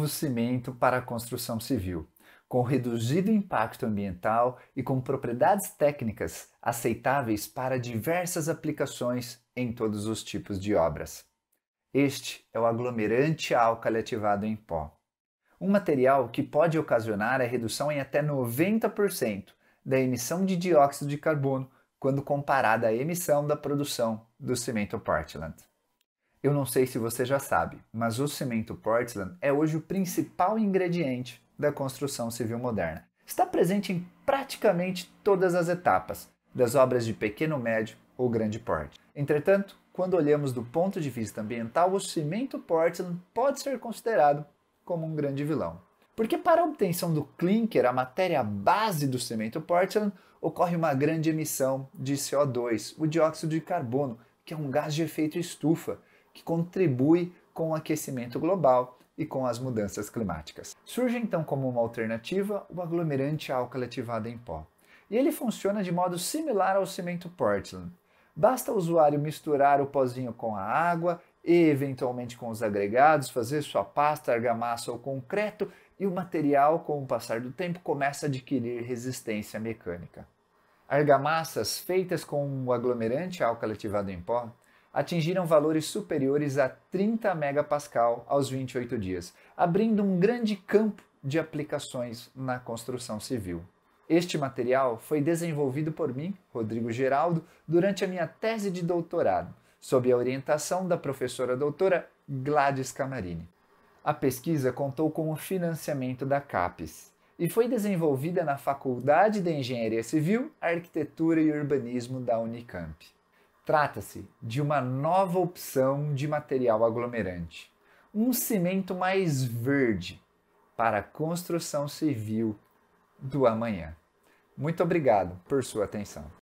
novo cimento para a construção civil, com reduzido impacto ambiental e com propriedades técnicas aceitáveis para diversas aplicações em todos os tipos de obras. Este é o aglomerante álcool ativado em pó, um material que pode ocasionar a redução em até 90% da emissão de dióxido de carbono quando comparada à emissão da produção do cimento Portland. Eu não sei se você já sabe, mas o cimento Portland é hoje o principal ingrediente da construção civil moderna. Está presente em praticamente todas as etapas das obras de pequeno, médio ou grande porte. Entretanto, quando olhamos do ponto de vista ambiental, o cimento Portland pode ser considerado como um grande vilão. Porque para a obtenção do clinker, a matéria base do cimento Portland, ocorre uma grande emissão de CO2, o dióxido de carbono, que é um gás de efeito estufa, que contribui com o aquecimento global e com as mudanças climáticas. Surge então como uma alternativa o aglomerante ativado em pó. E ele funciona de modo similar ao cimento Portland. Basta o usuário misturar o pozinho com a água e eventualmente com os agregados, fazer sua pasta, argamassa ou concreto e o material, com o passar do tempo, começa a adquirir resistência mecânica. Argamassas feitas com o aglomerante ativado em pó atingiram valores superiores a 30 megapascal aos 28 dias, abrindo um grande campo de aplicações na construção civil. Este material foi desenvolvido por mim, Rodrigo Geraldo, durante a minha tese de doutorado, sob a orientação da professora doutora Gladys Camarini. A pesquisa contou com o financiamento da CAPES e foi desenvolvida na Faculdade de Engenharia Civil, Arquitetura e Urbanismo da Unicamp. Trata-se de uma nova opção de material aglomerante, um cimento mais verde para a construção civil do amanhã. Muito obrigado por sua atenção.